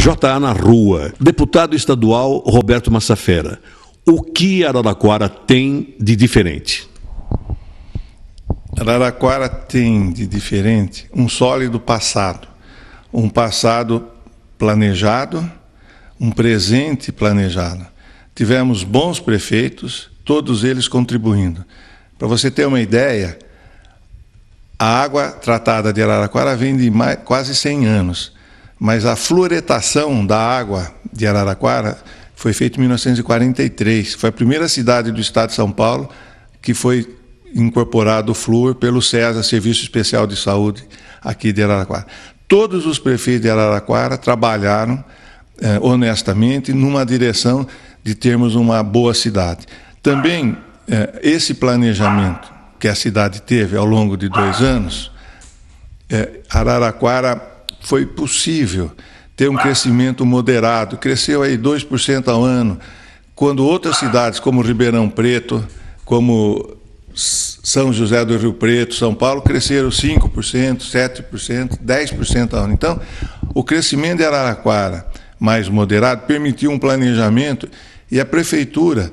J.A. na rua. Deputado estadual Roberto Massafera. O que Araraquara tem de diferente? Araraquara tem de diferente um sólido passado, um passado planejado, um presente planejado. Tivemos bons prefeitos, todos eles contribuindo. Para você ter uma ideia, a água tratada de Araraquara vem de mais, quase 100 anos mas a fluoretação da água de Araraquara foi feita em 1943. Foi a primeira cidade do estado de São Paulo que foi incorporado o flúor pelo SESA, Serviço Especial de Saúde, aqui de Araraquara. Todos os prefeitos de Araraquara trabalharam eh, honestamente numa direção de termos uma boa cidade. Também eh, esse planejamento que a cidade teve ao longo de dois anos, eh, Araraquara foi possível ter um crescimento moderado, cresceu aí 2% ao ano, quando outras cidades como Ribeirão Preto, como São José do Rio Preto, São Paulo, cresceram 5%, 7%, 10% ao ano. Então, o crescimento de Araraquara mais moderado permitiu um planejamento e a prefeitura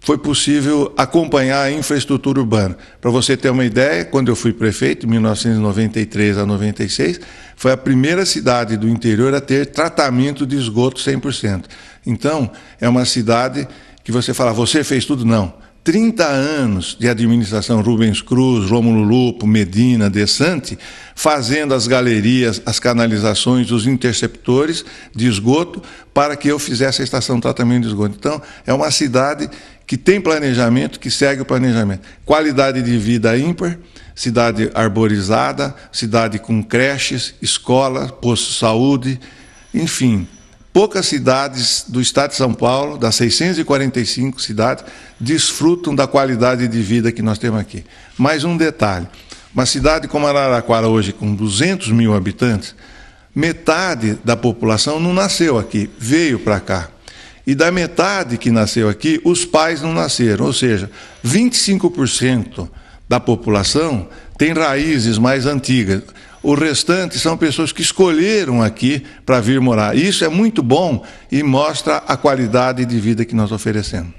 foi possível acompanhar a infraestrutura urbana. Para você ter uma ideia, quando eu fui prefeito, em 1993 a 96, foi a primeira cidade do interior a ter tratamento de esgoto 100%. Então, é uma cidade que você fala, você fez tudo? Não. 30 anos de administração Rubens Cruz, Rômulo Lupo, Medina, Desante, fazendo as galerias, as canalizações, os interceptores de esgoto para que eu fizesse a estação de tratamento de esgoto. Então, é uma cidade que tem planejamento, que segue o planejamento. Qualidade de vida ímpar, cidade arborizada, cidade com creches, escola, posto de saúde, enfim, Poucas cidades do estado de São Paulo, das 645 cidades, desfrutam da qualidade de vida que nós temos aqui. Mais um detalhe: uma cidade como Araraquara, hoje com 200 mil habitantes, metade da população não nasceu aqui, veio para cá. E da metade que nasceu aqui, os pais não nasceram, ou seja, 25% da população tem raízes mais antigas. O restante são pessoas que escolheram aqui para vir morar. Isso é muito bom e mostra a qualidade de vida que nós oferecemos.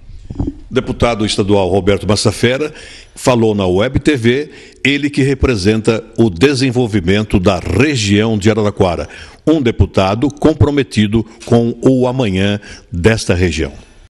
Deputado estadual Roberto Massafera falou na Web TV, ele que representa o desenvolvimento da região de Araraquara. Um deputado comprometido com o amanhã desta região.